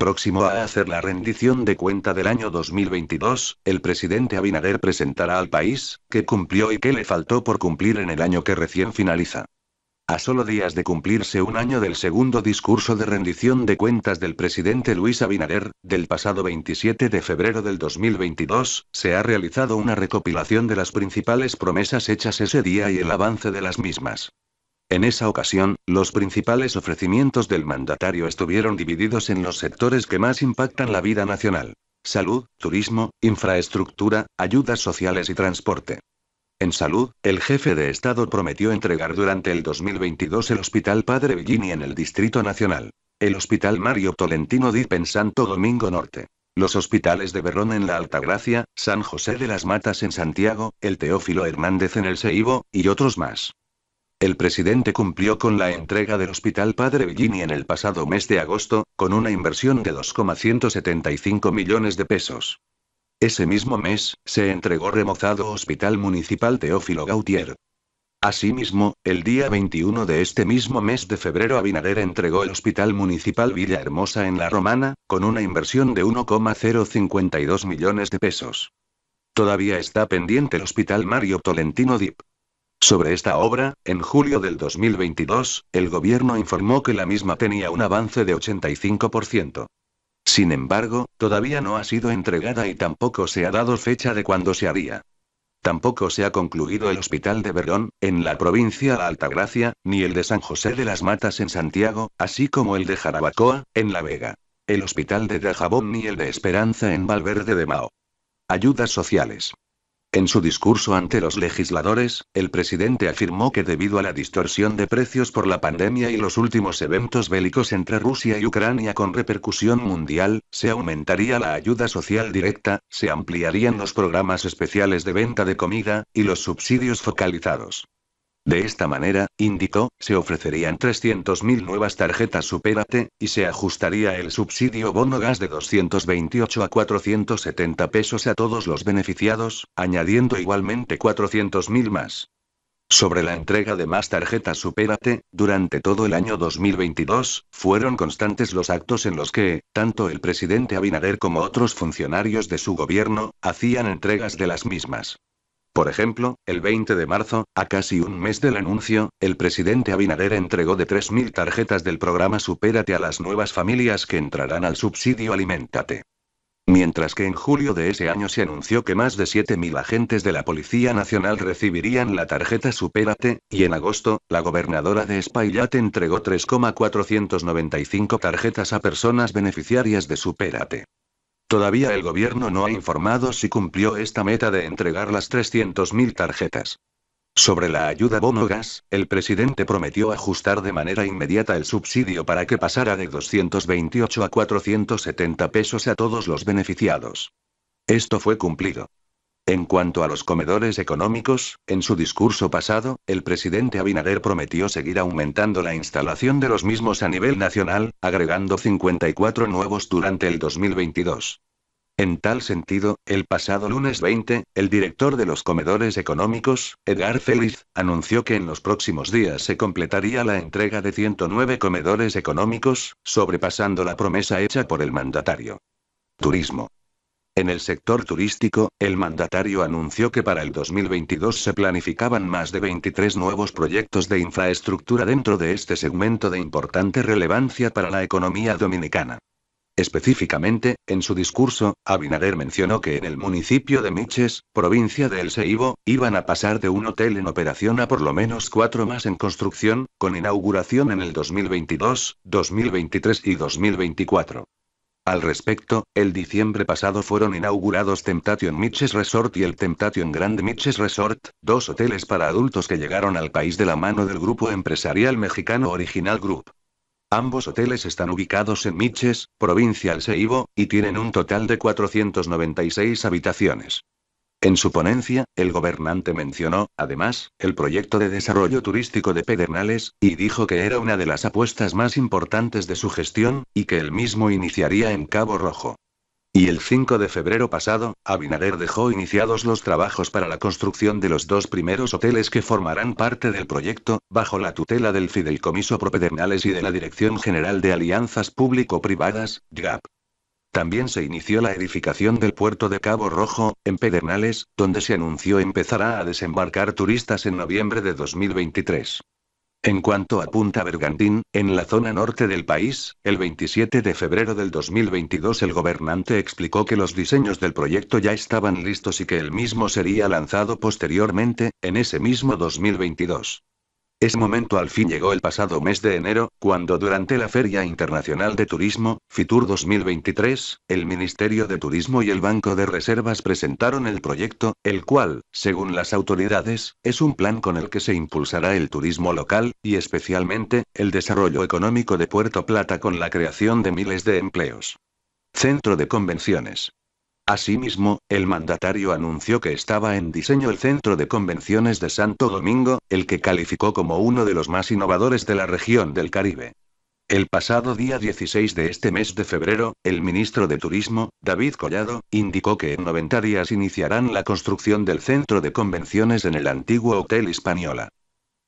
Próximo a hacer la rendición de cuenta del año 2022, el presidente Abinader presentará al país, qué cumplió y qué le faltó por cumplir en el año que recién finaliza. A solo días de cumplirse un año del segundo discurso de rendición de cuentas del presidente Luis Abinader, del pasado 27 de febrero del 2022, se ha realizado una recopilación de las principales promesas hechas ese día y el avance de las mismas. En esa ocasión, los principales ofrecimientos del mandatario estuvieron divididos en los sectores que más impactan la vida nacional. Salud, turismo, infraestructura, ayudas sociales y transporte. En salud, el jefe de Estado prometió entregar durante el 2022 el Hospital Padre Villini en el Distrito Nacional. El Hospital Mario Tolentino Dip en Santo Domingo Norte. Los hospitales de Berrón en la Altagracia, San José de las Matas en Santiago, el Teófilo Hernández en el Seibo, y otros más. El presidente cumplió con la entrega del Hospital Padre bellini en el pasado mes de agosto, con una inversión de 2,175 millones de pesos. Ese mismo mes, se entregó remozado Hospital Municipal Teófilo Gautier. Asimismo, el día 21 de este mismo mes de febrero Abinader entregó el Hospital Municipal Villahermosa en La Romana, con una inversión de 1,052 millones de pesos. Todavía está pendiente el Hospital Mario Tolentino DIP. Sobre esta obra, en julio del 2022, el gobierno informó que la misma tenía un avance de 85%. Sin embargo, todavía no ha sido entregada y tampoco se ha dado fecha de cuándo se haría. Tampoco se ha concluido el hospital de Verón, en la provincia de Altagracia, ni el de San José de las Matas en Santiago, así como el de Jarabacoa, en La Vega. El hospital de Dajabón ni el de Esperanza en Valverde de Mao. Ayudas sociales. En su discurso ante los legisladores, el presidente afirmó que debido a la distorsión de precios por la pandemia y los últimos eventos bélicos entre Rusia y Ucrania con repercusión mundial, se aumentaría la ayuda social directa, se ampliarían los programas especiales de venta de comida, y los subsidios focalizados. De esta manera, indicó, se ofrecerían 300.000 nuevas tarjetas Supérate, y se ajustaría el subsidio bono gas de 228 a 470 pesos a todos los beneficiados, añadiendo igualmente 400.000 más. Sobre la entrega de más tarjetas Supérate, durante todo el año 2022, fueron constantes los actos en los que, tanto el presidente Abinader como otros funcionarios de su gobierno, hacían entregas de las mismas. Por ejemplo, el 20 de marzo, a casi un mes del anuncio, el presidente Abinader entregó de 3.000 tarjetas del programa Supérate a las nuevas familias que entrarán al subsidio Alimentate. Mientras que en julio de ese año se anunció que más de 7.000 agentes de la Policía Nacional recibirían la tarjeta Supérate, y en agosto, la gobernadora de Espaillat entregó 3,495 tarjetas a personas beneficiarias de Supérate. Todavía el gobierno no ha informado si cumplió esta meta de entregar las 300.000 tarjetas. Sobre la ayuda bono gas, el presidente prometió ajustar de manera inmediata el subsidio para que pasara de 228 a 470 pesos a todos los beneficiados. Esto fue cumplido. En cuanto a los comedores económicos, en su discurso pasado, el presidente Abinader prometió seguir aumentando la instalación de los mismos a nivel nacional, agregando 54 nuevos durante el 2022. En tal sentido, el pasado lunes 20, el director de los comedores económicos, Edgar Félix, anunció que en los próximos días se completaría la entrega de 109 comedores económicos, sobrepasando la promesa hecha por el mandatario. Turismo. En el sector turístico, el mandatario anunció que para el 2022 se planificaban más de 23 nuevos proyectos de infraestructura dentro de este segmento de importante relevancia para la economía dominicana. Específicamente, en su discurso, Abinader mencionó que en el municipio de Miches, provincia de El Seibo, iban a pasar de un hotel en operación a por lo menos cuatro más en construcción, con inauguración en el 2022, 2023 y 2024. Al respecto, el diciembre pasado fueron inaugurados Temptation Mitches Resort y el Temptation Grand Mitches Resort, dos hoteles para adultos que llegaron al país de la mano del grupo empresarial mexicano Original Group. Ambos hoteles están ubicados en Miches, provincia de Seibo, y tienen un total de 496 habitaciones. En su ponencia, el gobernante mencionó, además, el proyecto de desarrollo turístico de Pedernales, y dijo que era una de las apuestas más importantes de su gestión, y que él mismo iniciaría en Cabo Rojo. Y el 5 de febrero pasado, Abinader dejó iniciados los trabajos para la construcción de los dos primeros hoteles que formarán parte del proyecto, bajo la tutela del Pro Pedernales y de la Dirección General de Alianzas Público-Privadas, GAP. También se inició la edificación del puerto de Cabo Rojo, en Pedernales, donde se anunció empezará a desembarcar turistas en noviembre de 2023. En cuanto a Punta Bergantín, en la zona norte del país, el 27 de febrero del 2022 el gobernante explicó que los diseños del proyecto ya estaban listos y que el mismo sería lanzado posteriormente, en ese mismo 2022. Ese momento al fin llegó el pasado mes de enero, cuando durante la Feria Internacional de Turismo, FITUR 2023, el Ministerio de Turismo y el Banco de Reservas presentaron el proyecto, el cual, según las autoridades, es un plan con el que se impulsará el turismo local, y especialmente, el desarrollo económico de Puerto Plata con la creación de miles de empleos. Centro de Convenciones. Asimismo, el mandatario anunció que estaba en diseño el centro de convenciones de Santo Domingo, el que calificó como uno de los más innovadores de la región del Caribe. El pasado día 16 de este mes de febrero, el ministro de Turismo, David Collado, indicó que en 90 días iniciarán la construcción del centro de convenciones en el antiguo Hotel Hispaniola.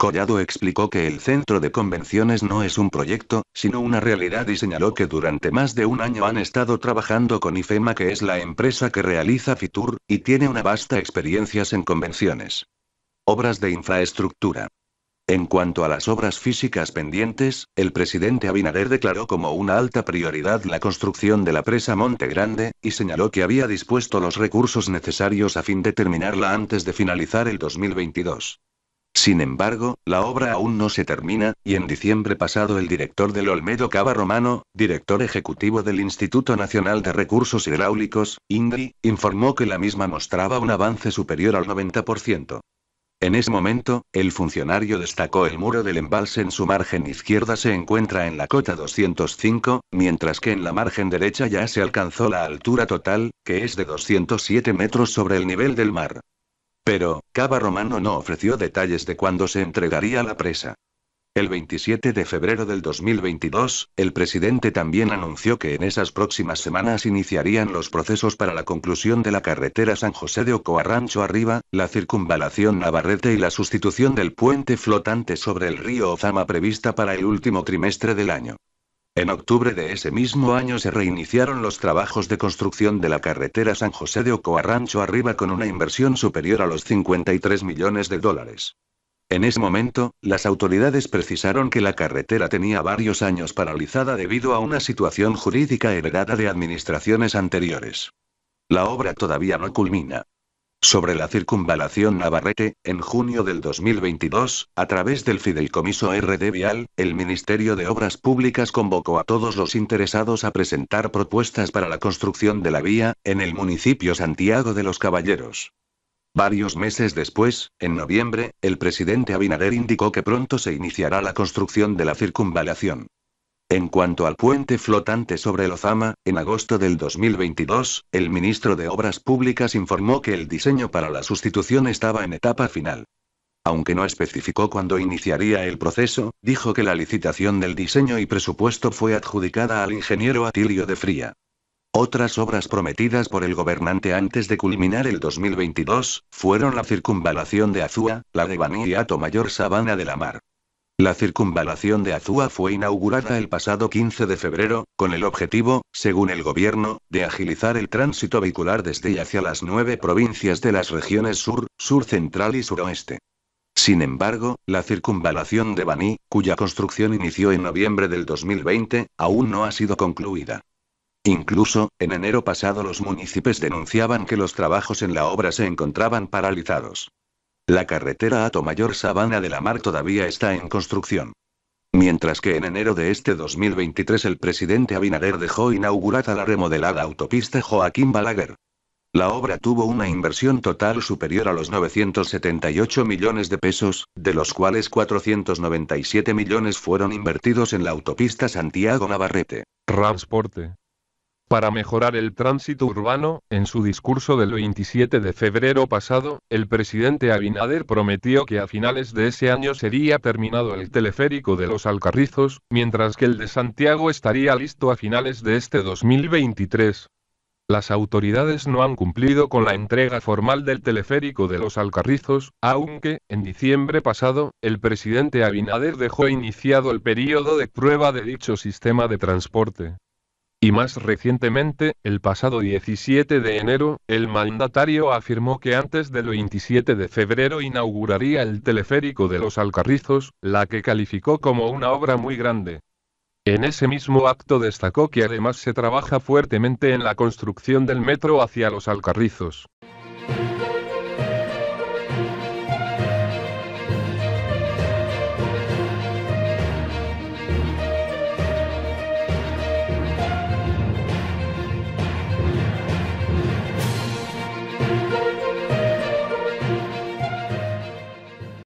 Collado explicó que el centro de convenciones no es un proyecto, sino una realidad y señaló que durante más de un año han estado trabajando con IFEMA que es la empresa que realiza FITUR, y tiene una vasta experiencia en convenciones. Obras de infraestructura. En cuanto a las obras físicas pendientes, el presidente Abinader declaró como una alta prioridad la construcción de la presa Monte Grande, y señaló que había dispuesto los recursos necesarios a fin de terminarla antes de finalizar el 2022. Sin embargo, la obra aún no se termina, y en diciembre pasado el director del Olmedo Cava Romano, director ejecutivo del Instituto Nacional de Recursos Hidráulicos, INDRI, informó que la misma mostraba un avance superior al 90%. En ese momento, el funcionario destacó el muro del embalse en su margen izquierda se encuentra en la cota 205, mientras que en la margen derecha ya se alcanzó la altura total, que es de 207 metros sobre el nivel del mar. Pero, Cava Romano no ofreció detalles de cuándo se entregaría la presa. El 27 de febrero del 2022, el presidente también anunció que en esas próximas semanas iniciarían los procesos para la conclusión de la carretera San José de Ocoarrancho Arriba, la circunvalación Navarrete y la sustitución del puente flotante sobre el río Ozama prevista para el último trimestre del año. En octubre de ese mismo año se reiniciaron los trabajos de construcción de la carretera San José de Ocoa Rancho Arriba con una inversión superior a los 53 millones de dólares. En ese momento, las autoridades precisaron que la carretera tenía varios años paralizada debido a una situación jurídica heredada de administraciones anteriores. La obra todavía no culmina sobre la circunvalación Navarrete, en junio del 2022, a través del fideicomiso RD Vial, el Ministerio de Obras Públicas convocó a todos los interesados a presentar propuestas para la construcción de la vía, en el municipio Santiago de los Caballeros. Varios meses después, en noviembre, el presidente Abinader indicó que pronto se iniciará la construcción de la circunvalación. En cuanto al puente flotante sobre el Ozama, en agosto del 2022, el ministro de Obras Públicas informó que el diseño para la sustitución estaba en etapa final. Aunque no especificó cuándo iniciaría el proceso, dijo que la licitación del diseño y presupuesto fue adjudicada al ingeniero Atilio de Fría. Otras obras prometidas por el gobernante antes de culminar el 2022 fueron la circunvalación de Azúa, la de Baní y Ato Mayor Sabana de la Mar. La circunvalación de Azúa fue inaugurada el pasado 15 de febrero, con el objetivo, según el gobierno, de agilizar el tránsito vehicular desde y hacia las nueve provincias de las regiones sur, sur central y suroeste. Sin embargo, la circunvalación de Baní, cuya construcción inició en noviembre del 2020, aún no ha sido concluida. Incluso, en enero pasado los municipios denunciaban que los trabajos en la obra se encontraban paralizados. La carretera Atomayor Sabana de la Mar todavía está en construcción. Mientras que en enero de este 2023 el presidente Abinader dejó inaugurada la remodelada autopista Joaquín Balaguer. La obra tuvo una inversión total superior a los 978 millones de pesos, de los cuales 497 millones fueron invertidos en la autopista Santiago Navarrete. Transporte para mejorar el tránsito urbano, en su discurso del 27 de febrero pasado, el presidente Abinader prometió que a finales de ese año sería terminado el teleférico de los Alcarrizos, mientras que el de Santiago estaría listo a finales de este 2023. Las autoridades no han cumplido con la entrega formal del teleférico de los Alcarrizos, aunque, en diciembre pasado, el presidente Abinader dejó iniciado el periodo de prueba de dicho sistema de transporte. Y más recientemente, el pasado 17 de enero, el mandatario afirmó que antes del 27 de febrero inauguraría el teleférico de los Alcarrizos, la que calificó como una obra muy grande. En ese mismo acto destacó que además se trabaja fuertemente en la construcción del metro hacia los Alcarrizos.